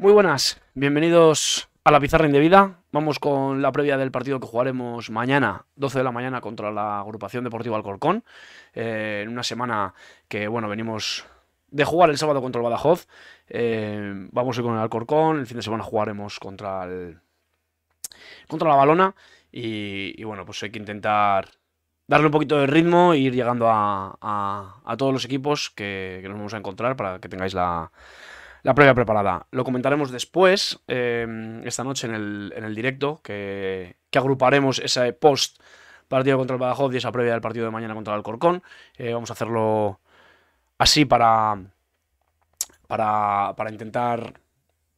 Muy buenas, bienvenidos a la pizarra indebida. Vamos con la previa del partido que jugaremos mañana, 12 de la mañana, contra la agrupación deportiva Alcorcón. Eh, en una semana que, bueno, venimos de jugar el sábado contra el Badajoz. Eh, vamos con el Alcorcón, el fin de semana jugaremos contra el... contra la Balona. Y, bueno, pues hay que intentar darle un poquito de ritmo e ir llegando a, a, todos los equipos que nos vamos a encontrar para que tengáis la la previa preparada. Lo comentaremos después, em, esta noche en el, en el directo, que, que, agruparemos ese post partido contra el Badajoz y esa previa del partido de mañana contra el Alcorcón. Eh, vamos a hacerlo así para, para, para intentar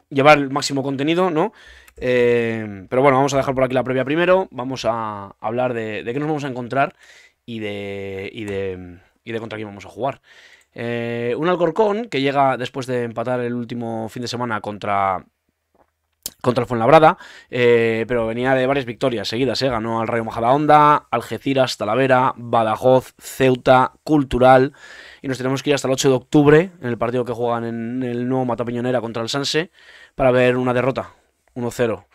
llevar el máximo contenido, ¿no? Em, pero bueno, vamos a dejar por aquí la previa primero. Vamos a hablar de, de qué nos vamos a encontrar y de, y de, y de contra quién vamos a jugar. Eh, un Alcorcón que llega después de empatar el último fin de semana contra contra el Fuenlabrada, eh, pero venía de varias victorias seguidas, eh. ganó al Rayo Majadahonda, Algeciras, Talavera, Badajoz, Ceuta, Cultural, y nos tenemos que ir hasta el 8 de octubre, en el partido que juegan en el nuevo Matapiñonera contra el Sanse, para ver una derrota, 1-0.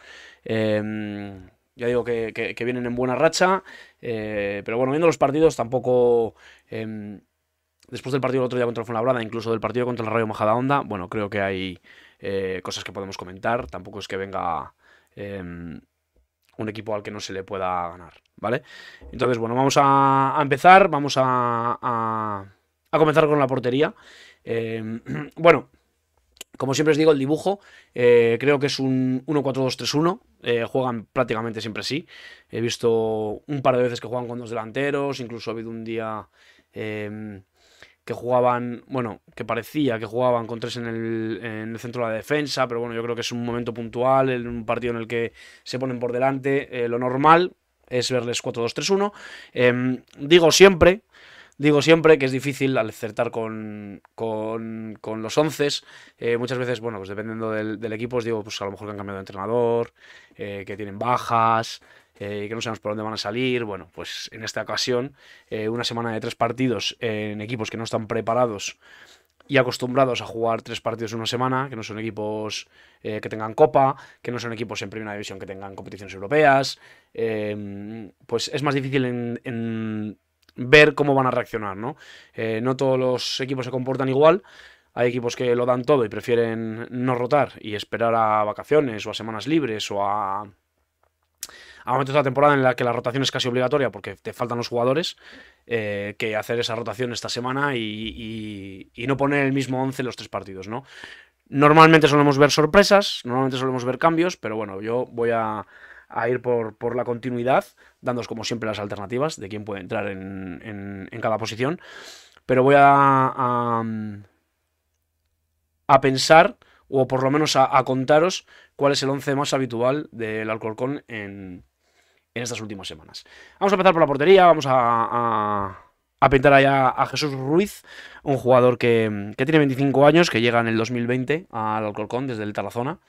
Em, ya digo que, que, vienen en buena racha, pero bueno, viendo los partidos tampoco em, después del partido del otro día contra el Fuenlabrada, incluso del partido contra el Rayo Majadahonda, bueno, creo que hay eh, cosas que podemos comentar. Tampoco es que venga em, un equipo al que no se le pueda ganar, ¿vale? Entonces, bueno, vamos a, empezar, vamos a, a, comenzar con la portería. Em, bueno, como siempre os digo, el dibujo eh, creo que es un 1-4-2-3-1. Eh, juegan prácticamente siempre así. He visto un par de veces que juegan con dos delanteros. Incluso ha habido un día em, que jugaban, bueno, que parecía que jugaban con tres en el, en el, centro de la defensa, pero bueno, yo creo que es un momento puntual, en un partido en el que se ponen por delante. Eh, lo normal es verles 4-2-3-1. Em, digo siempre, digo siempre que es difícil acertar con, con, con los once. Eh, muchas veces, bueno, pues dependiendo del, equipo, digo, pues a lo mejor que han cambiado de entrenador, eh, que tienen bajas, eh, que no sabemos por dónde van a salir. Bueno, pues en esta ocasión, eh, una semana de tres partidos en equipos que no están preparados y acostumbrados a jugar tres partidos en una semana, que no son equipos eh, que tengan copa, que no son equipos en primera división que tengan competiciones europeas, em, pues es más difícil en, ver cómo van a reaccionar, ¿no? no todos los equipos se comportan igual. Hay equipos que lo dan todo y prefieren no rotar y esperar a vacaciones o a semanas libres o a Ahora momentos de la temporada en la que la rotación es casi obligatoria porque te faltan los jugadores, eh, que hacer esa rotación esta semana y, no poner el mismo 11 los tres partidos, ¿no? Normalmente solemos ver sorpresas, normalmente solemos ver cambios, pero bueno, yo voy a, ir por, la continuidad, dándos como siempre las alternativas de quién puede entrar en, cada posición. Pero voy a, a, pensar, o por lo menos a, a contaros, cuál es el once más habitual del Alcorcón en, en estas últimas semanas. Vamos a empezar por la portería, vamos a, pintar allá a Jesús Ruiz, un jugador que, tiene 25 años, que llega en el 2020 al Alcorcón desde el Tarazona.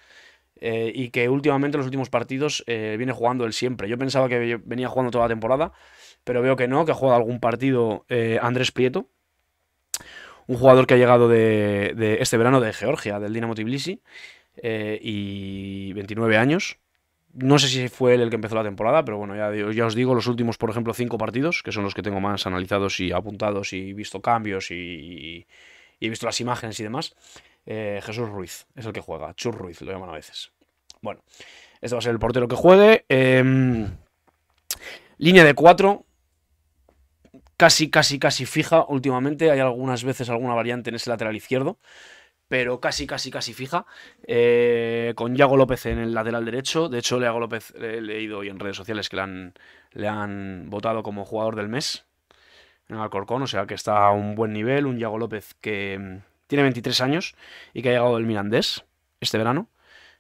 Eh, y que últimamente en los últimos partidos eh, viene jugando él siempre. Yo pensaba que venía jugando toda la temporada, pero veo que no, que ha jugado algún partido eh, Andrés Prieto, un jugador que ha llegado de, de este verano de Georgia, del Dinamo Tbilisi, y 29 años, no sé si fue él el que empezó la temporada, pero bueno, ya, ya os digo, los últimos, por ejemplo, cinco partidos, que son los que tengo más analizados y apuntados y visto cambios y, he visto las imágenes y demás, eh, Jesús Ruiz es el que juega, Chur Ruiz lo llaman a veces. Bueno, este va a ser el portero que juegue. Em, línea de cuatro, casi, casi, casi fija últimamente, hay algunas veces alguna variante en ese lateral izquierdo pero casi, casi, casi fija, eh, con Yago López en el lateral derecho. De hecho, López le eh, he leído hoy en redes sociales que le han, votado como jugador del mes en el Alcorcón, o sea que está a un buen nivel, un Yago López que mm, tiene 23 años y que ha llegado del Mirandés este verano.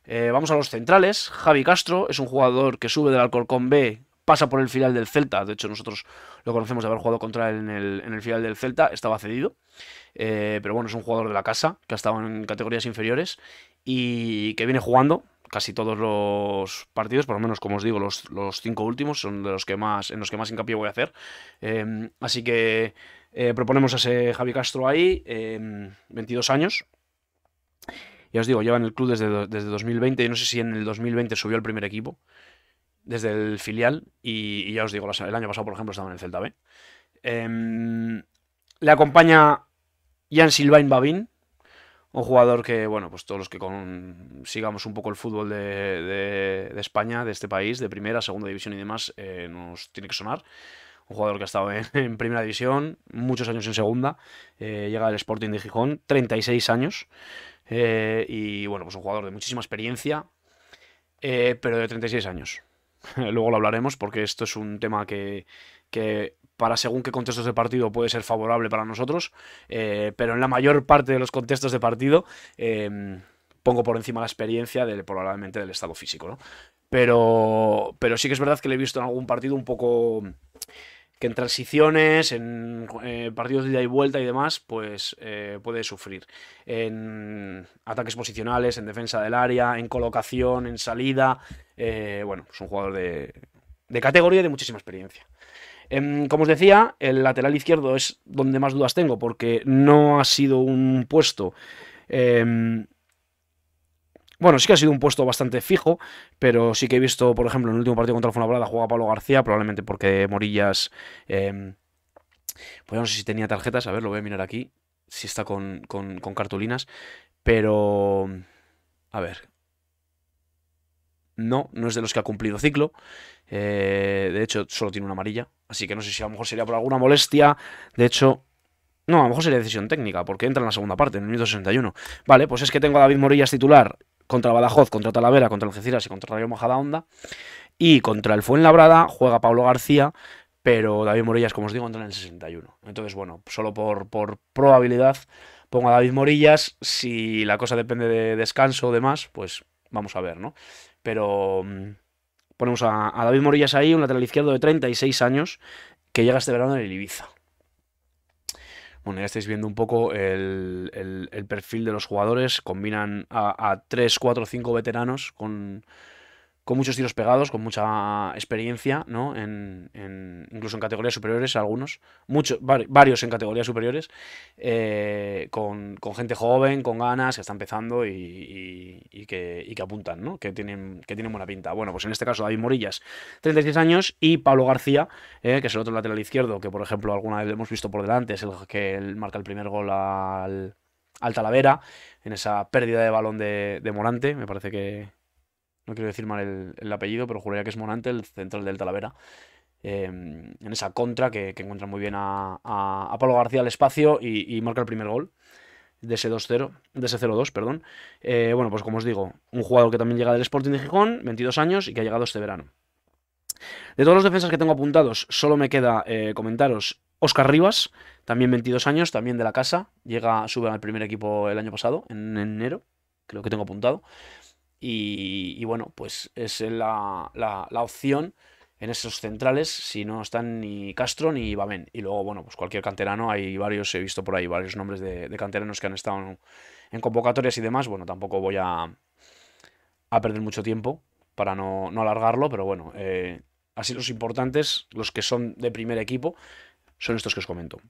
Eh, vamos a los centrales. Javi Castro es un jugador que sube del Alcorcón B pasa por el final del Celta. De hecho, nosotros lo conocemos de haber jugado contra él en el, en el final del Celta. Estaba cedido. Eh, pero bueno, es un jugador de la casa que ha estado en categorías inferiores y que viene jugando casi todos los partidos, por lo menos como os digo, los, cinco últimos son de los que más, en los que más hincapié voy a hacer. Em, así que eh, proponemos a ese Javi Castro ahí, 22 em, años, ya os digo, lleva en el club desde, desde 2020. Y no sé si en el 2020 subió al primer equipo desde el filial y, ya os digo, el año pasado, por ejemplo, estaba en el Celta B. Em, le acompaña jan Silvain Babin, un jugador que, bueno, pues todos los que con, sigamos un poco el fútbol de, España, de este país, de primera, segunda división y demás, eh, nos tiene que sonar. Un jugador que ha estado en, primera división, muchos años en segunda, eh, llega al Sporting de Gijón, 36 años, eh, y bueno, pues un jugador de muchísima experiencia, pero de 36 años. Luego lo hablaremos porque esto es un tema que, que para según qué contextos de partido puede ser favorable para nosotros, eh, pero en la mayor parte de los contextos de partido em, pongo por encima la experiencia del, probablemente del estado físico, ¿no? Pero, pero sí que es verdad que le he visto en algún partido un poco que en transiciones, en eh, partidos de ida y vuelta y demás, pues eh, puede sufrir. En ataques posicionales, en defensa del área, en colocación, en salida. Eh, bueno, es un jugador de, categoría y de muchísima experiencia. Em, como os decía, el lateral izquierdo es donde más dudas tengo porque no ha sido un puesto em, bueno, sí que ha sido un puesto bastante fijo, pero sí que he visto, por ejemplo, en el último partido contra el Fuenlabrada juega Pablo García, probablemente porque Morillas... Eh, pues no sé si tenía tarjetas, a ver, lo voy a mirar aquí, si está con, cartulinas, pero... A ver. No, no es de los que ha cumplido ciclo. Eh, de hecho, solo tiene una amarilla. Así que no sé si a lo mejor sería por alguna molestia. De hecho, no, a lo mejor sería decisión técnica, porque entra en la segunda parte, en el minuto 61. Vale, pues es que tengo a David Morillas titular contra Badajoz, contra Talavera, contra Algeciras y contra Mojada Onda. Y contra el Fuenlabrada juega Pablo García, pero David Morillas, como os digo, entra en el 61. Entonces, bueno, solo por, por probabilidad pongo a David Morillas. Si la cosa depende de descanso o demás, pues vamos a ver, ¿no? Pero mm, ponemos a, a David Morillas ahí, un lateral izquierdo de 36 años, que llega este verano en el Ibiza. Bueno, ya estáis viendo un poco el, el, el perfil de los jugadores. Combinan a, a 3, 4, 5 veteranos con, con muchos tiros pegados, con mucha experiencia, ¿no? incluso en categorías superiores, algunos, muchos, varios en categorías superiores, eh, con, gente joven, con ganas, que está empezando y, que, apuntan, ¿no? Que tienen, que tienen buena pinta. Bueno, pues en este caso David Morillas, 36 años, y Pablo García, eh, que es el otro lateral izquierdo, que por ejemplo alguna vez hemos visto por delante, es el que marca el primer gol al, Talavera, en esa pérdida de balón de Morante, me parece que, no quiero decir mal el, apellido, pero juraría que es Monante, el central del Talavera. Eh, en esa contra que, encuentra muy bien a, Pablo García al espacio y, marca el primer gol de ese 2-0, de ese 0-2, perdón. Eh, bueno, pues como os digo, un jugador que también llega del Sporting de Gijón, 22 años y que ha llegado este verano. De todos los defensas que tengo apuntados, solo me queda eh, comentaros Oscar Rivas, también 22 años, también de la casa, llega, sube al primer equipo el año pasado, en enero, creo que tengo apuntado. Y, bueno, pues es la, la, opción en esos centrales si no están ni Castro ni Bamen. Y luego, bueno, pues cualquier canterano, hay varios, he visto por ahí varios nombres de, canteranos que han estado en convocatorias y demás. Bueno, tampoco voy a, a perder mucho tiempo para no, alargarlo, pero bueno, eh, así los importantes, los que son de primer equipo, son estos que os comento.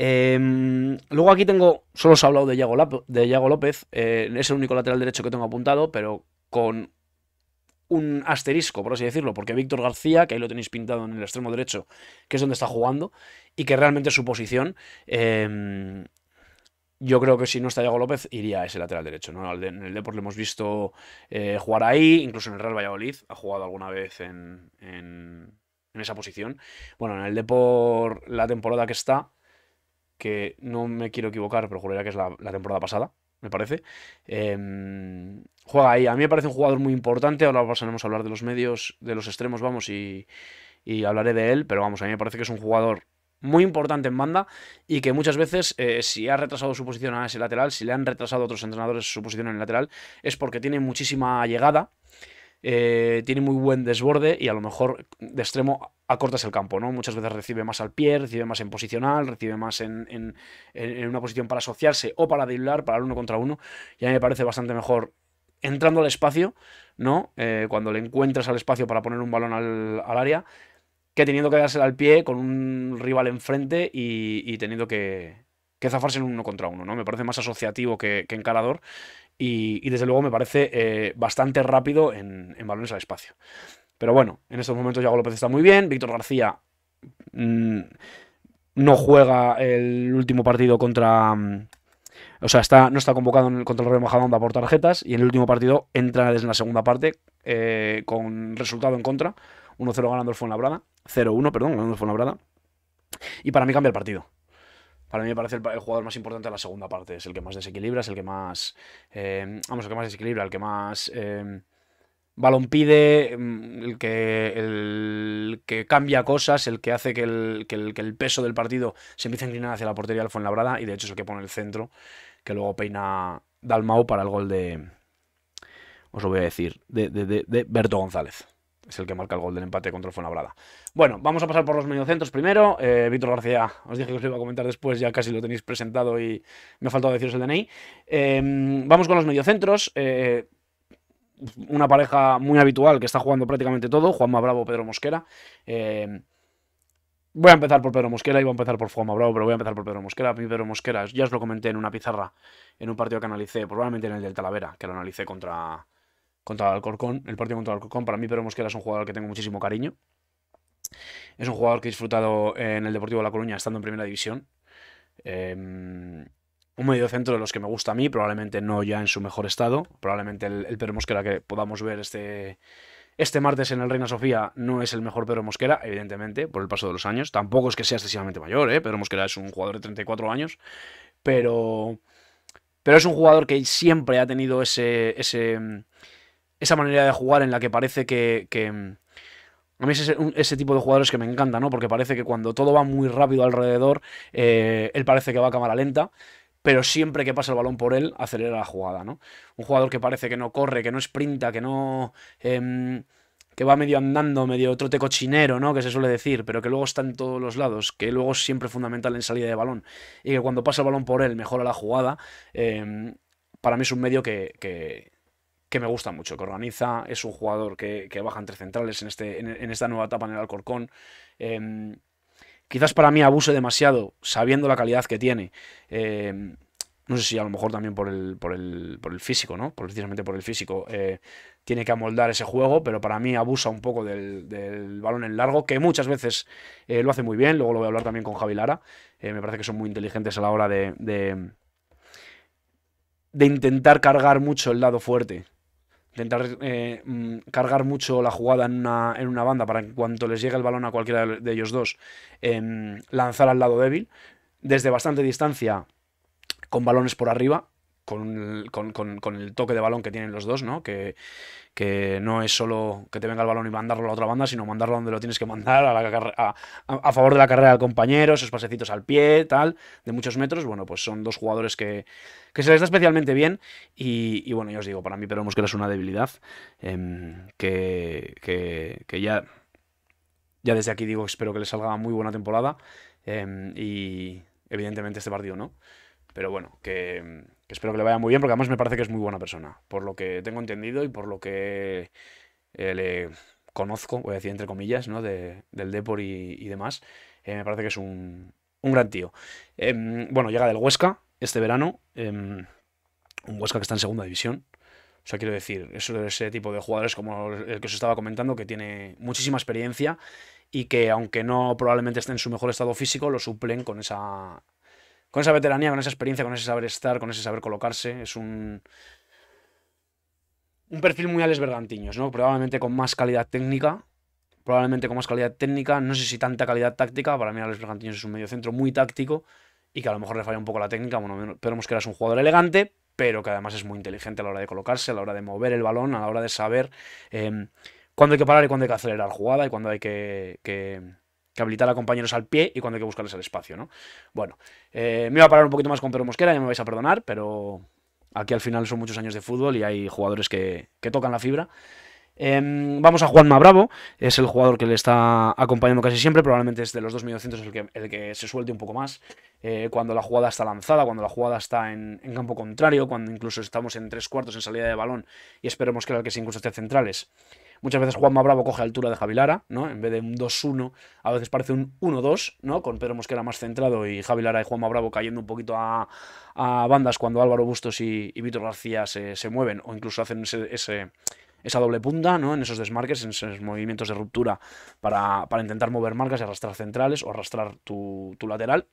Em, luego aquí tengo, solo os he hablado de Iago López, de eh, López es el único lateral derecho que tengo apuntado, pero con un asterisco, por así decirlo, porque Víctor García, que ahí lo tenéis pintado en el extremo derecho, que es donde está jugando, y que realmente es su posición, em, yo creo que si no está Iago López, iría a ese lateral derecho. En el Deport lo hemos visto eh, jugar ahí, incluso en el Real Valladolid, ha jugado alguna vez en, en, en esa posición. Bueno, en el Deport la temporada que está, que no me quiero equivocar, pero juraría que es la, temporada pasada, me parece. Em, juega ahí. A mí me parece un jugador muy importante. Ahora pasaremos a hablar de los medios, de los extremos, vamos, y, y hablaré de él. Pero vamos, a mí me parece que es un jugador muy importante en banda y que muchas veces eh, si ha retrasado su posición a ese lateral, si le han retrasado a otros entrenadores su posición en el lateral, es porque tiene muchísima llegada eh, tiene muy buen desborde y a lo mejor de extremo acortas el campo, ¿no? Muchas veces recibe más al pie, recibe más en posicional, recibe más en, una posición para asociarse o para driblar, para el uno contra uno. Y a mí me parece bastante mejor entrando al espacio, ¿no? Eh, cuando le encuentras al espacio para poner un balón al, área, que teniendo que dársela al pie con un rival enfrente y, y teniendo que, zafarse en uno contra uno, ¿no? Me parece más asociativo que, que encarador y, desde luego me parece eh, bastante rápido en, balones al espacio. Pero bueno, en estos momentos ya López está muy bien, Víctor García mm, no juega el último partido contra... Mm, o sea, está, no está convocado en el contra el Real por tarjetas y en el último partido entra desde la segunda parte eh, con resultado en contra. 1-0 ganando el Fuenlabrada. 0-1, perdón, ganando el Fuenlabrada. Y para mí cambia el partido para mí me parece el, jugador más importante de la segunda parte. Es el que más desequilibra, es el que más. Em, vamos, el que más desequilibra, el que más. Em, balón pide, em, el que, el que cambia cosas, el que hace que el, peso del partido se empiece a inclinar hacia la portería Alfonso Labrada y de hecho es el que pone el centro, que luego peina Dalmau para el gol de, os lo voy a decir, de, de, de, de Berto González es el que marca el gol del empate contra el Fuenlabrada. Bueno, vamos a pasar por los mediocentros primero. Eh, Víctor García, os dije que os iba a comentar después, ya casi lo tenéis presentado y me ha faltado deciros el DNI. Eh, vamos con los mediocentros. Eh, una pareja muy habitual que está jugando prácticamente todo, Juanma Bravo, Pedro Mosquera. Voy a empezar por Pedro Mosquera, voy a empezar por Juanma Bravo, pero voy a empezar por Pedro Mosquera. Pedro Mosquera, ya os lo comenté en una pizarra, en un partido que analicé, probablemente en el del Talavera, que lo analicé contra, contra el Alcorcón. El partido contra Alcorcón, para mí Pedro Mosquera es un jugador que tengo muchísimo cariño. Es un jugador que he disfrutado en el Deportivo de La Coruña estando en primera división. Em, un medio centro de los que me gusta a mí, probablemente no ya en su mejor estado. Probablemente el, el Pedro Mosquera que podamos ver este, este martes en el Reina Sofía no es el mejor Pedro Mosquera, evidentemente, por el paso de los años. Tampoco es que sea excesivamente mayor, ¿eh? Pedro Mosquera es un jugador de 34 años, pero, pero es un jugador que siempre ha tenido ese, ese, esa manera de jugar en la que parece que... Mm, a mí ese, tipo de jugadores que me encanta, ¿no? Porque parece que cuando todo va muy rápido alrededor, eh, él parece que va a cámara lenta, pero siempre que pasa el balón por él, acelera la jugada, ¿no? Un jugador que parece que no corre, que no sprinta, que no... Em, que va medio andando, medio trote cochinero, ¿no? Que se suele decir, pero que luego está en todos los lados, que luego es siempre fundamental en salida de balón, y que cuando pasa el balón por él mejora la jugada, em, para mí es un medio que que me gusta mucho, que organiza, es un jugador que, baja entre centrales en, este, en, esta nueva etapa en el Alcorcón. Em, quizás para mí abuse demasiado, sabiendo la calidad que tiene. Em, no sé si a lo mejor también por el, por el, por físico, ¿no? Precisamente por el físico. Eh, tiene que amoldar ese juego, pero para mí abusa un poco del, balón en largo, que muchas veces eh, lo hace muy bien. Luego lo voy a hablar también con Javi Lara. Eh, me parece que son muy inteligentes a la hora de, de, de intentar cargar mucho el lado fuerte intentar eh, mm, cargar mucho la jugada en una, banda para en cuanto les llegue el balón a cualquiera de ellos dos, em, lanzar al lado débil, desde bastante distancia, con balones por arriba, con, el toque de balón que tienen los dos, ¿no? Que, no es solo que te venga el balón y mandarlo a la otra banda, sino mandarlo donde lo tienes que mandar, a, la, a, favor de la carrera del compañero, esos pasecitos al pie, tal, de muchos metros. Bueno, pues son dos jugadores que, se les da especialmente bien. Y, bueno, yo os digo, para mí Pedro que es una debilidad em, que, ya, ya desde aquí digo, espero que le salga muy buena temporada. Em, y evidentemente este partido no. Pero bueno, que, espero que le vaya muy bien porque además me parece que es muy buena persona, por lo que tengo entendido y por lo que eh, le conozco, voy a decir entre comillas, ¿no? De, del Depor y, demás. Eh, me parece que es un, un gran tío. Em, bueno, llega del Huesca este verano, em, un Huesca que está en segunda división. O sea, quiero decir, ese tipo de jugadores como el que os estaba comentando, que tiene muchísima experiencia y que aunque no probablemente esté en su mejor estado físico, lo suplen con esa con esa veteranía, con esa experiencia, con ese saber estar, con ese saber colocarse. Es un, un perfil muy Alex Bergantiños, ¿no? Probablemente con más calidad técnica. Probablemente con más calidad técnica. No sé si tanta calidad táctica. Para mí, Alex Bergantiños es un centro muy táctico y que a lo mejor le falla un poco la técnica. Bueno, esperemos que eras un jugador elegante, pero que además es muy inteligente a la hora de colocarse, a la hora de mover el balón, a la hora de saber em, cuándo hay que parar y cuándo hay que acelerar jugada y cuándo hay que que habilitar a compañeros al pie y cuando hay que buscarles el espacio, ¿no? Bueno, eh, me iba a parar un poquito más con Pedro Mosquera, ya me vais a perdonar, pero aquí al final son muchos años de fútbol y hay jugadores que, tocan la fibra. Em, vamos a Juanma Bravo, es el jugador que le está acompañando casi siempre, probablemente es de los 2.200 es el que, se suelte un poco más, eh, cuando la jugada está lanzada, cuando la jugada está en, campo contrario, cuando incluso estamos en tres cuartos en salida de balón y esperemos que el que se incluso esté centrales. Muchas veces Juanma Bravo coge altura de Javilara, ¿no? En vez de un 2-1, a veces parece un 1-2, ¿no? Con Pedro Mosquera más centrado y Javilara y Juanma Bravo cayendo un poquito a, bandas cuando Álvaro Bustos y, y Víctor García se, mueven o incluso hacen ese, esa doble punta, ¿no? En esos desmarques, en esos movimientos de ruptura para, para intentar mover marcas y arrastrar centrales o arrastrar tu, tu, lateral.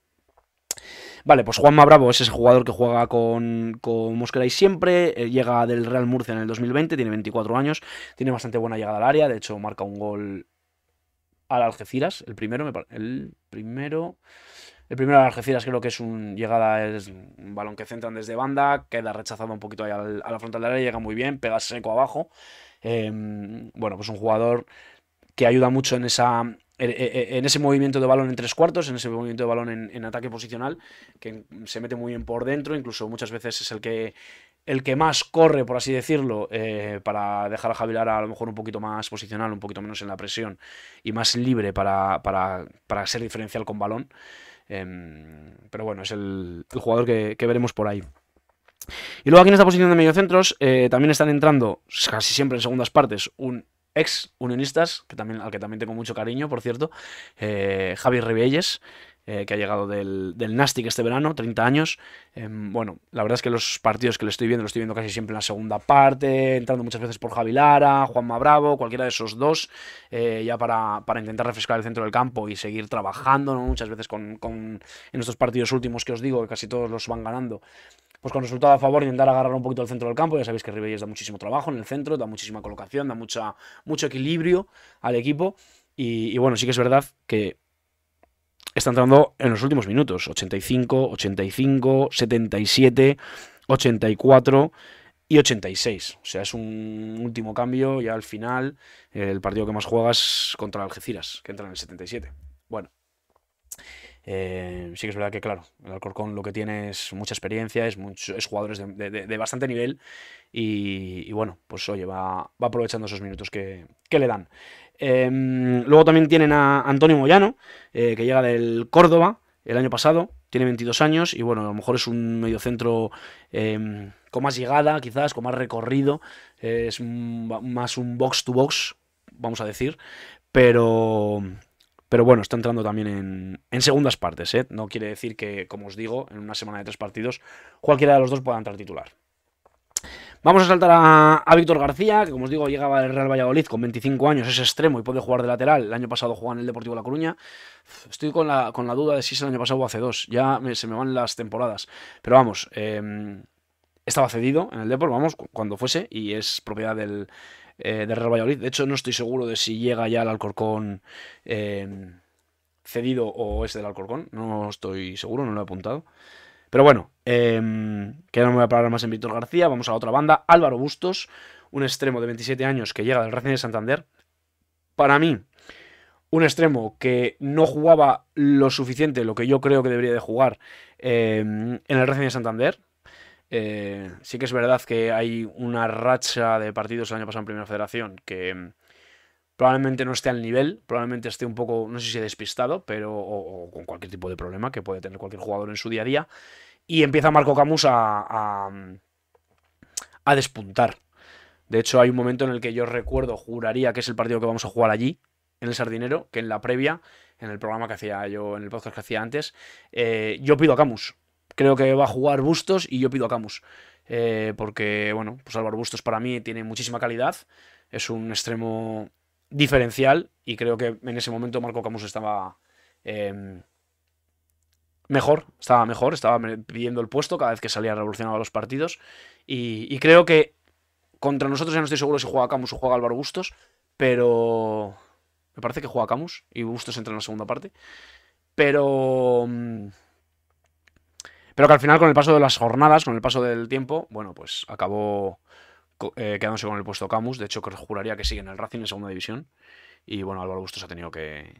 Vale, pues Juanma Bravo es ese jugador que juega con, Mosquera y siempre, eh, llega del Real Murcia en el 2020, tiene 24 años, tiene bastante buena llegada al área, de hecho marca un gol al Algeciras, el primero, me el primero... El primero al Algeciras creo que es un llegada, es un balón que centran desde banda, queda rechazado un poquito ahí a la frontal del área, llega muy bien, pega seco abajo. Em, bueno, pues un jugador que ayuda mucho en esa, en ese movimiento de balón en tres cuartos, en ese movimiento de balón en, ataque posicional, que se mete muy bien por dentro, incluso muchas veces es el que, el que más corre, por así decirlo, eh, para dejar a Javilar a lo mejor un poquito más posicional, un poquito menos en la presión y más libre para, ser diferencial con balón. Em, pero bueno, es el, jugador que, veremos por ahí. Y luego aquí en esta posición de mediocentros centros eh, también están entrando, casi siempre en segundas partes, un ex unionistas, que también, al que también tengo mucho cariño, por cierto, eh, Javier Ribelles, eh, que ha llegado del, Nastic este verano, 30 años. Em, bueno, la verdad es que los partidos que le estoy viendo, lo estoy viendo casi siempre en la segunda parte, entrando muchas veces por Javi Lara, Juanma Bravo, cualquiera de esos dos, eh, ya para, intentar refrescar el centro del campo y seguir trabajando, muchas veces con, con, en estos partidos últimos que os digo, que casi todos los van ganando, pues con resultado a favor, intentar agarrar un poquito el centro del campo. Ya sabéis que Ribelles da muchísimo trabajo en el centro, da muchísima colocación, da mucho equilibrio al equipo. Y, bueno, sí que es verdad que está entrando en los últimos minutos: 85, 85, 77, 84 y 86. O sea, es un último cambio ya al final. El partido que más juegas contra Algeciras, que entra en el 77. Eh, sí que es verdad que, claro, el Alcorcón lo que tiene es mucha experiencia, es, jugadores de, bastante nivel y, bueno, pues oye, va, aprovechando esos minutos que, le dan. Em, luego también tienen a Antonio Moyano, eh, que llega del Córdoba el año pasado, tiene 22 años y bueno, a lo mejor es un mediocentro em, con más llegada, quizás, con más recorrido, es más un box to box, vamos a decir, pero pero bueno, está entrando también en, segundas partes. ¿eh? No quiere decir que, como os digo, en una semana de tres partidos, cualquiera de los dos pueda entrar titular. Vamos a saltar a, Víctor García, que como os digo llegaba al Real Valladolid con 25 años, es extremo y puede jugar de lateral. El año pasado jugó en el Deportivo La Coruña. Estoy con la, duda de si es el año pasado o hace dos. Ya se me van las temporadas. Pero vamos, em, estaba cedido en el Deportivo vamos, cuando fuese, y es propiedad del, eh, de Real Valladolid. De hecho, no estoy seguro de si llega ya al Alcorcón eh, cedido o es del Alcorcón. No estoy seguro, no lo he apuntado. Pero bueno, eh, que no me voy a parar más en Víctor García. Vamos a otra banda. Álvaro Bustos, un extremo de 27 años que llega del Racing de Santander. Para mí, un extremo que no jugaba lo suficiente, lo que yo creo que debería de jugar em, en el Racing de Santander. Eh, sí que es verdad que hay una racha de partidos el año pasado en Primera Federación que mm, probablemente no esté al nivel, probablemente esté un poco, no sé si despistado, pero o, con cualquier tipo de problema que puede tener cualquier jugador en su día a día. Y empieza Marco Camus a, despuntar. De hecho, hay un momento en el que yo recuerdo, juraría que es el partido que vamos a jugar allí, en el Sardinero, que en la previa, en el programa que hacía yo, en el podcast que hacía antes, eh, yo pido a Camus Creo que va a jugar Bustos y yo pido a Camus. Eh, porque, bueno, pues Álvaro Bustos para mí tiene muchísima calidad. Es un extremo diferencial y creo que en ese momento Marco Camus estaba em, mejor, estaba mejor, estaba pidiendo el puesto cada vez que salía revolucionado los partidos y, y, creo que contra nosotros ya no estoy seguro si juega Camus o juega Álvaro Bustos, pero me parece que juega Camus y Bustos entra en la segunda parte, pero... Em, pero que al final, con el paso de las jornadas, con el paso del tiempo, bueno, pues acabó eh, quedándose con el puesto Camus. De hecho, que juraría que sigue en el Racing en segunda división. Y bueno, Álvaro Bustos ha tenido que,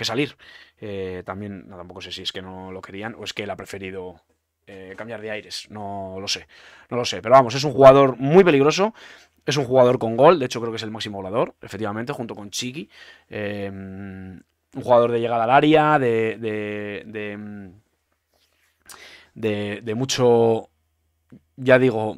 salir. Eh, también, tampoco sé si es que no lo querían o es que él ha preferido eh, cambiar de aires. No lo sé. No lo sé. Pero vamos, es un jugador muy peligroso. Es un jugador con gol. De hecho, creo que es el máximo volador, efectivamente, junto con Chiqui. un jugador de llegada al área, de, de, de mm, de, mucho, ya digo,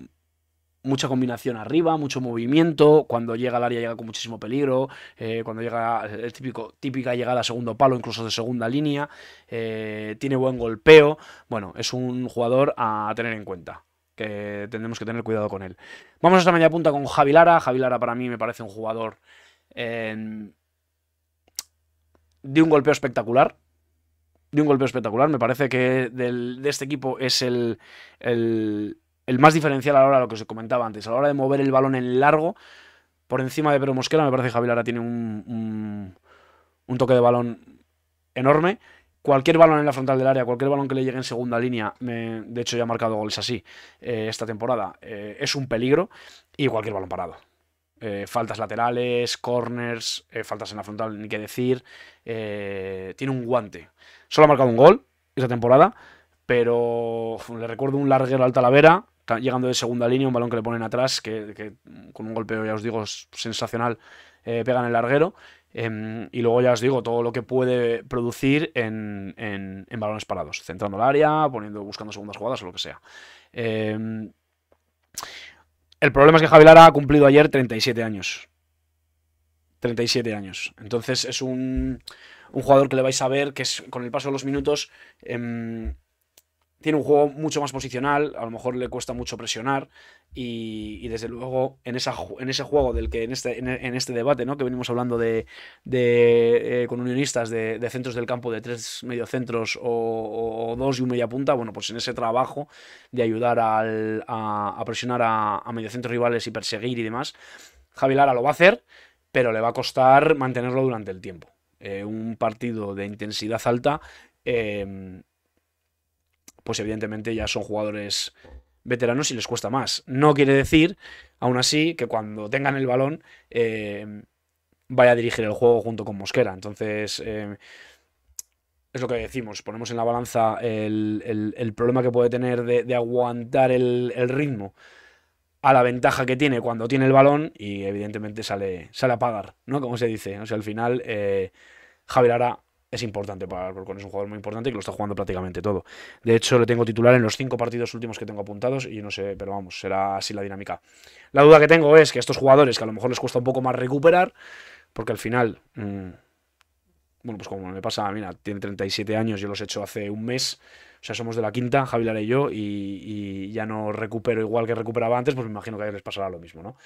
mucha combinación arriba, mucho movimiento, cuando llega al área llega con muchísimo peligro, eh, cuando llega el típico, típica llegada a segundo palo, incluso de segunda línea, eh, tiene buen golpeo, bueno, es un jugador a tener en cuenta que tendremos que tener cuidado con él. Vamos a esta media punta con Javi Lara. Javi Lara para mí me parece un jugador eh, de un golpeo espectacular de un golpe espectacular. Me parece que de este equipo es el, el, más diferencial a la hora de lo que se comentaba antes, a la hora de mover el balón en largo. Por encima de Pedro Mosquera, me parece que Javi Lara tiene un, toque de balón enorme cualquier balón en la frontal del área, cualquier balón que le llegue en segunda línea, de hecho ya ha marcado goles así eh, esta temporada, eh, es un peligro y cualquier balón parado. Eh, faltas laterales, corners, eh, faltas en la frontal, ni qué decir. Eh, tiene un guante. Solo ha marcado un gol esa temporada, pero le recuerdo un larguero al Talavera, llegando de segunda línea, un balón que le ponen atrás, que, con un golpeo, ya os digo, sensacional, pegan el larguero. Em, y luego ya os digo, todo lo que puede producir en, balones parados, centrando el área, poniendo, buscando segundas jugadas o lo que sea. Em, el problema es que Javi Lara ha cumplido ayer 37 años. 37 años. Entonces es un, un jugador que le vais a ver que es, con el paso de los minutos em, tiene un juego mucho más posicional, a lo mejor le cuesta mucho presionar y, desde luego en, esa, en ese juego del que en este, en, este debate ¿no? que venimos hablando de, eh, con unionistas de, centros del campo de tres mediocentros o, o, dos y un media punta, bueno, pues en ese trabajo de ayudar a, presionar a, mediocentros rivales y perseguir y demás, Javi Lara lo va a hacer, pero le va a costar mantenerlo durante el tiempo. Eh, un partido de intensidad alta. Eh, pues evidentemente ya son jugadores veteranos y les cuesta más. No quiere decir, aún así, que cuando tengan el balón eh, vaya a dirigir el juego junto con Mosquera. Entonces, eh, es lo que decimos, ponemos en la balanza el, problema que puede tener de, aguantar el, ritmo a la ventaja que tiene cuando tiene el balón y evidentemente sale, a pagar, ¿no? Como se dice. O sea, al final, eh, Javier Ara es importante para Es un jugador muy importante y que lo está jugando prácticamente todo. De hecho, le tengo titular en los cinco partidos últimos que tengo apuntados y no sé, pero vamos, será así la dinámica. La duda que tengo es que estos jugadores, que a lo mejor les cuesta un poco más recuperar, porque al final... Mm, bueno, pues como me pasa, mira, tiene 37 años, yo los he hecho hace un mes, o sea, somos de la quinta, Javi y yo, y, ya no recupero igual que recuperaba antes, pues me imagino que a ellos les pasará lo mismo, ¿no?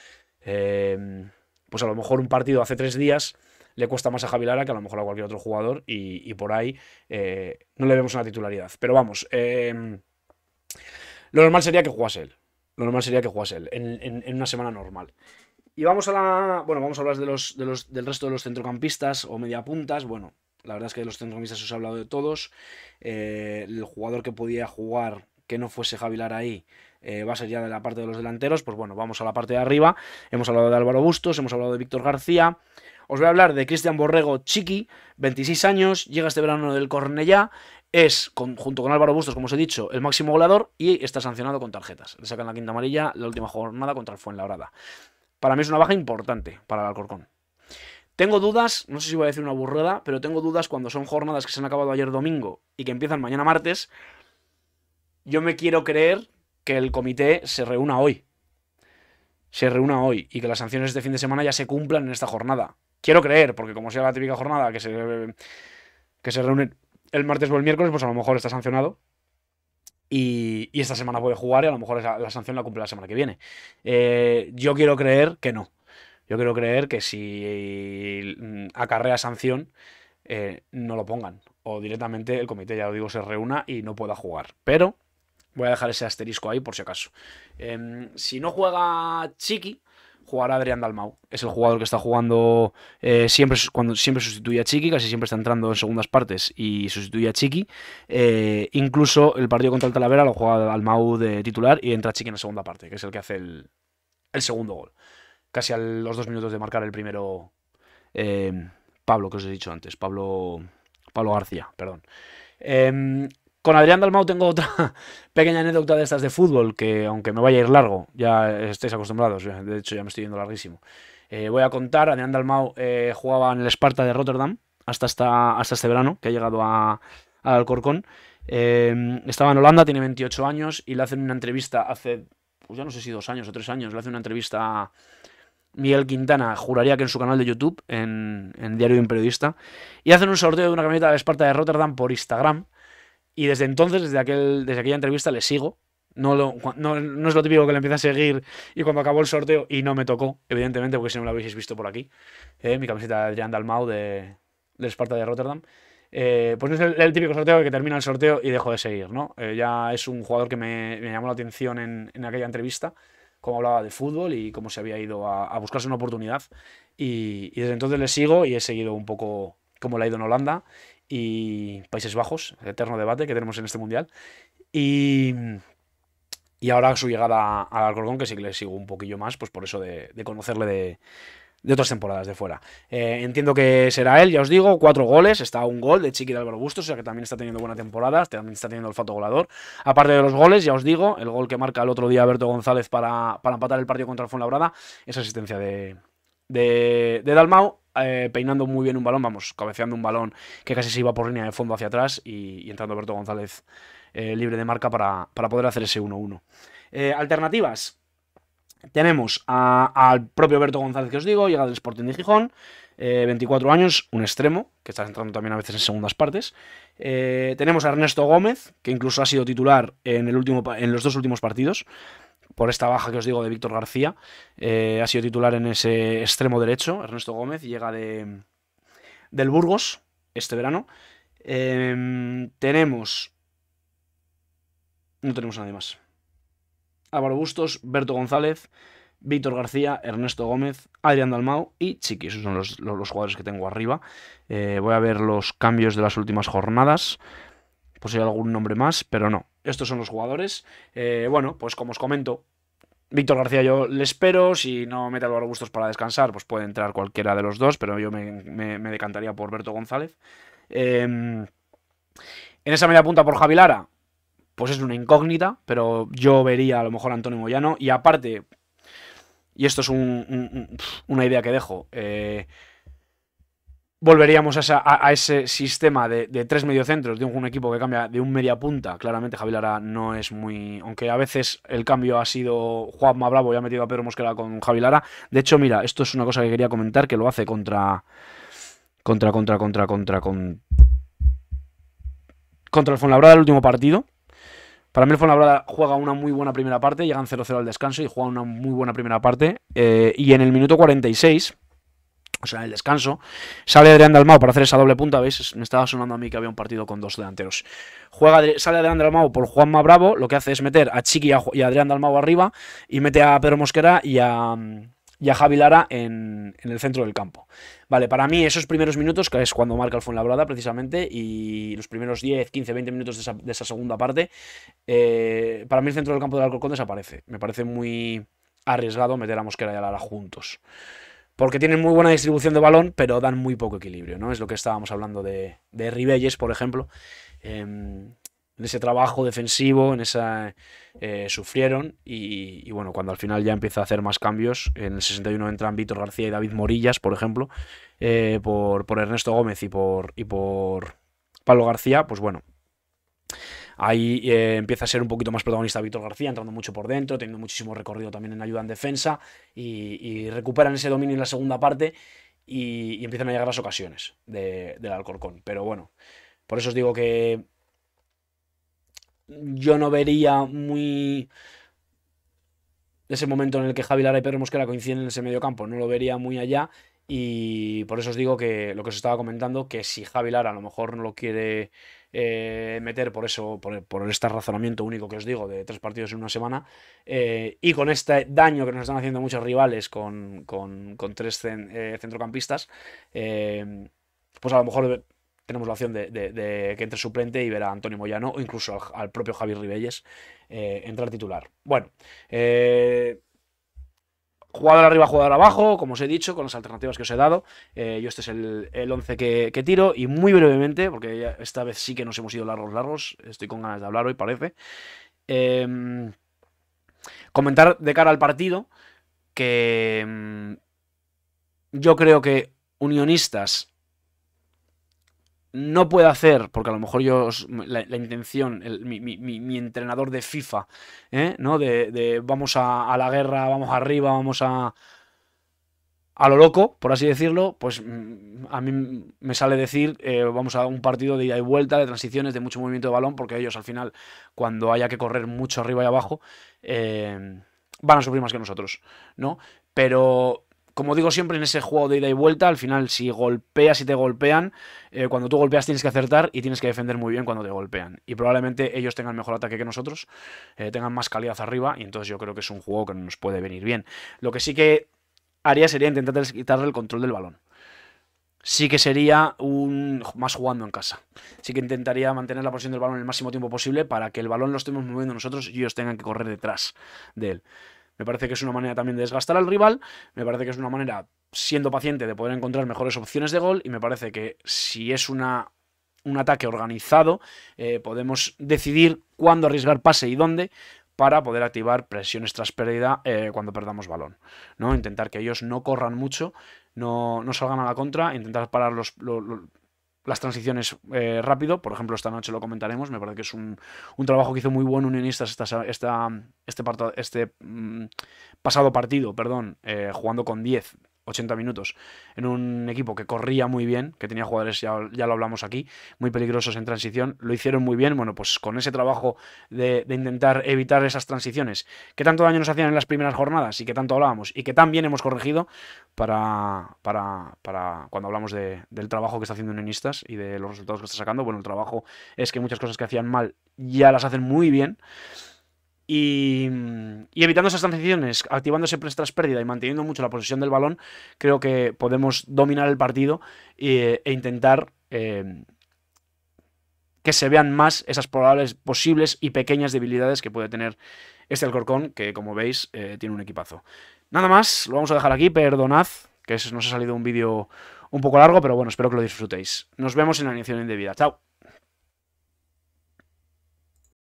Eh, pues a lo mejor un partido hace tres días le cuesta más a Javilara que a lo mejor a cualquier otro jugador y, por ahí eh, no le vemos una titularidad. Pero vamos, em, lo normal sería que jugase él. Lo normal sería que jugase él en, una semana normal. Y vamos a la. Bueno, vamos a hablar de los, del resto de los centrocampistas o mediapuntas. Bueno, la verdad es que de los centrocampistas os he hablado de todos. Eh, el jugador que podía jugar que no fuese Javilar ahí eh, va a ser ya de la parte de los delanteros. Pues bueno, vamos a la parte de arriba. Hemos hablado de Álvaro Bustos, hemos hablado de Víctor García. Os voy a hablar de Cristian Borrego Chiqui, 26 años, llega este verano del Cornellá, es, junto con Álvaro Bustos, como os he dicho, el máximo goleador y está sancionado con tarjetas. Le sacan la quinta amarilla la última jornada contra el Fuenlabrada. Para mí es una baja importante para el Alcorcón. Tengo dudas, no sé si voy a decir una burrada, pero tengo dudas cuando son jornadas que se han acabado ayer domingo y que empiezan mañana martes. Yo me quiero creer que el comité se reúna hoy. Se reúna hoy y que las sanciones de este fin de semana ya se cumplan en esta jornada. Quiero creer, porque como sea la típica jornada que se, que se reúne el martes o el miércoles, pues a lo mejor está sancionado. Y, esta semana puede jugar y a lo mejor la sanción la cumple la semana que viene. Eh, yo quiero creer que no. Yo quiero creer que si mm, acarrea sanción, eh, no lo pongan. O directamente el comité, ya lo digo, se reúna y no pueda jugar. Pero voy a dejar ese asterisco ahí por si acaso. Em, si no juega Chiqui, jugará Adrián Dalmau. Es el jugador que está jugando eh, siempre, cuando, siempre sustituye a Chiqui, casi siempre está entrando en segundas partes y sustituye a Chiqui. Eh, incluso el partido contra el Talavera lo juega Dalmau de titular y entra Chiqui en la segunda parte, que es el que hace el, segundo gol. Casi a los dos minutos de marcar el primero eh, Pablo, que os he dicho antes, Pablo, Pablo García, perdón. Em, con Adrián Dalmau tengo otra pequeña anécdota de estas de fútbol, que aunque me vaya a ir largo, ya estáis acostumbrados, de hecho ya me estoy yendo larguísimo. Eh, voy a contar, Adrián Dalmau eh, jugaba en el Sparta de Rotterdam hasta, este verano, que ha llegado a, Alcorcón. Em, estaba en Holanda, tiene 28 años y le hacen una entrevista hace, pues ya no sé si dos años o tres años, le hacen una entrevista a Miguel Quintana, juraría que en su canal de YouTube, en, Diario de un Periodista, y hacen un sorteo de una camioneta de Esparta de Rotterdam por Instagram. Y desde entonces, desde, aquel, desde aquella entrevista, le sigo. No, no, no, es lo típico que le empieza a seguir y cuando acabó el sorteo y no me tocó, evidentemente, porque si no me lo habéis visto por aquí, eh, mi camiseta de Adrián Dalmau de, del Sparta de Rotterdam. Eh, pues no es el, típico sorteo que termina el sorteo y dejo de seguir, ¿no? Eh, ya es un jugador que me, llamó la atención en, en, aquella entrevista, cómo hablaba de fútbol y cómo se había ido a, a buscarse una oportunidad. Y, y, desde entonces le sigo y he seguido un poco cómo le ha ido en Holanda y Países Bajos, eterno debate que tenemos en este mundial. Y, y ahora su llegada al Alcorcón, que sí que le sigo un poquillo más, pues por eso de, conocerle de, otras temporadas de fuera. Eh, entiendo que será él, ya os digo, cuatro goles, está un gol de Chiqui de Álvaro Bustos, o sea que también está teniendo buena temporada, también está teniendo olfato goleador Aparte de los goles, ya os digo, el gol que marca el otro día Alberto González para, empatar el partido contra el Fuenlabrada, es asistencia de, de, de Dalmau eh, peinando muy bien un balón, vamos, cabeceando un balón que casi se iba por línea de fondo hacia atrás y, entrando Berto González eh, libre de marca para, poder hacer ese 1-1. Eh, alternativas. Tenemos al propio Berto González que os digo, llega del Sporting de Gijón, 24 años, un extremo, que está entrando también a veces en segundas partes. tenemos a Ernesto Gómez, que incluso ha sido titular en, el último, en los dos últimos partidos por esta baja que os digo de Víctor García. Eh, ha sido titular en ese extremo derecho, Ernesto Gómez, llega de, del Burgos este verano. Em, tenemos... No tenemos nadie más. Álvaro Bustos, Berto González, Víctor García, Ernesto Gómez, Adrián Dalmau y Chiqui. Esos son los, jugadores que tengo arriba. Eh, voy a ver los cambios de las últimas jornadas. Pues hay algún nombre más, pero no estos son los jugadores. Eh, bueno, pues como os comento, Víctor García yo le espero, si no mete a los gustos para descansar, pues puede entrar cualquiera de los dos, pero yo me, decantaría por Berto González. Em, en esa media punta por Javi Lara, pues es una incógnita, pero yo vería a lo mejor a Antonio Moyano, y aparte, y esto es una idea que dejo, eh, volveríamos a, ese sistema de, tres mediocentros, de un, equipo que cambia de un media punta. Claramente Javi Lara no es muy... Aunque a veces el cambio ha sido Juanma Bravo y ha metido a Pedro Mosquera con Javi Lara. De hecho, mira, esto es una cosa que quería comentar, que lo hace contra... Contra, contra, contra, contra, contra... Contra el Fuenlabrada el último partido. Para mí el Fuenlabrada juega una muy buena primera parte, llegan 0-0 al descanso y juega una muy buena primera parte. Eh, y en el minuto 46 o sea, en el descanso, sale Adrián Dalmau para hacer esa doble punta, ¿veis? Me estaba sonando a mí que había un partido con dos delanteros. Juega, sale Adrián Dalmau por Juanma Bravo, lo que hace es meter a Chiqui y a Adrián Dalmau arriba, y mete a Pedro Mosquera y a, mm, Javi Lara en, el centro del campo. Vale, para mí esos primeros minutos, que es cuando marca el Fuenlabrada precisamente, y los primeros 10, 15, 20 minutos de esa, segunda parte, eh, para mí el centro del campo del Alcorcón desaparece. Me parece muy arriesgado meter a Mosquera y a Lara juntos porque tienen muy buena distribución de balón, pero dan muy poco equilibrio, ¿no? Es lo que estábamos hablando de, de Ribelles, por ejemplo. Em, en ese trabajo defensivo, en esa eh, sufrieron y, bueno, cuando al final ya empieza a hacer más cambios, en el 61 entran Víctor García y David Morillas, por ejemplo, eh, por, Ernesto Gómez y por, y por Pablo García, pues bueno, Ahí eh, empieza a ser un poquito más protagonista Víctor García, entrando mucho por dentro, teniendo muchísimo recorrido también en ayuda en defensa y, recuperan ese dominio en la segunda parte y, empiezan a llegar las ocasiones del Alcorcón. Pero bueno, por eso os digo que yo no vería muy ese momento en el que Javi Lara y Pedro Mosquera coinciden en ese medio campo, no lo vería muy allá y por eso os digo que lo que os estaba comentando, que si Javi Lara a lo mejor no lo quiere eh, meter por eso, por, este razonamiento único que os digo de tres partidos en una semana, eh, y con este daño que nos están haciendo muchos rivales con, con, tres eh, centrocampistas, pues a lo mejor tenemos la opción de, que entre suplente y ver a Antonio Moyano o incluso al, propio Javier Ribelles entrar titular. Bueno, eh, jugador arriba, jugador abajo, como os he dicho, con las alternativas que os he dado. Eh, yo este es el 11 que, tiro y muy brevemente, porque esta vez sí que nos hemos ido largos, largos, estoy con ganas de hablar hoy, parece. Em, comentar de cara al partido que em, yo creo que Unionistas no puede hacer, porque a lo mejor yo, la, intención, mi, entrenador de FIFA, ¿eh? ¿no? De, vamos a, la guerra, vamos arriba, vamos a... A lo loco, por así decirlo, pues mm, a mí me sale decir, eh, vamos a un partido de ida y vuelta, de transiciones, de mucho movimiento de balón, porque ellos al final, cuando haya que correr mucho arriba y abajo, eh, van a sufrir más que nosotros, ¿no? Pero como digo siempre en ese juego de ida y vuelta, al final si golpeas y te golpean, eh, cuando tú golpeas tienes que acertar y tienes que defender muy bien cuando te golpean. Y probablemente ellos tengan mejor ataque que nosotros, eh, tengan más calidad arriba y entonces yo creo que es un juego que nos puede venir bien. Lo que sí que haría sería intentar quitarle el control del balón sí que sería un más jugando en casa. Sí que intentaría mantener la posición del balón el máximo tiempo posible para que el balón lo estemos moviendo nosotros y ellos tengan que correr detrás de él. Me parece que es una manera también de desgastar al rival, me parece que es una manera, siendo paciente, de poder encontrar mejores opciones de gol y me parece que si es una, un ataque organizado, eh, podemos decidir cuándo arriesgar pase y dónde para poder activar presiones tras pérdida eh, cuando perdamos balón. ¿no? Intentar que ellos no corran mucho, no, salgan a la contra, intentar parar los las transiciones eh, rápido. Por ejemplo, esta noche lo comentaremos. Me parece que es un, un trabajo que hizo muy buen Unionistas esta, esta, este, este mm, pasado partido, perdón, eh, jugando con 10 80 minutos en un equipo que corría muy bien, que tenía jugadores, ya, lo hablamos aquí, muy peligrosos en transición, lo hicieron muy bien, bueno, pues con ese trabajo de, intentar evitar esas transiciones que tanto daño nos hacían en las primeras jornadas y que tanto hablábamos y que también hemos corregido para, para, cuando hablamos del trabajo que está haciendo Unionistas y de los resultados que está sacando, bueno, el trabajo es que muchas cosas que hacían mal ya las hacen muy bien. Y, evitando esas transiciones, activándose tras pérdidas y manteniendo mucho la posición del balón, creo que podemos dominar el partido eh, e, intentar eh, que se vean más esas probables, posibles y pequeñas debilidades que puede tener este Alcorcón, que como veis eh, tiene un equipazo. Nada más, lo vamos a dejar aquí, perdonad, que nos ha salido un vídeo un poco largo, pero bueno, espero que lo disfrutéis. Nos vemos en la edición indebida. Chao.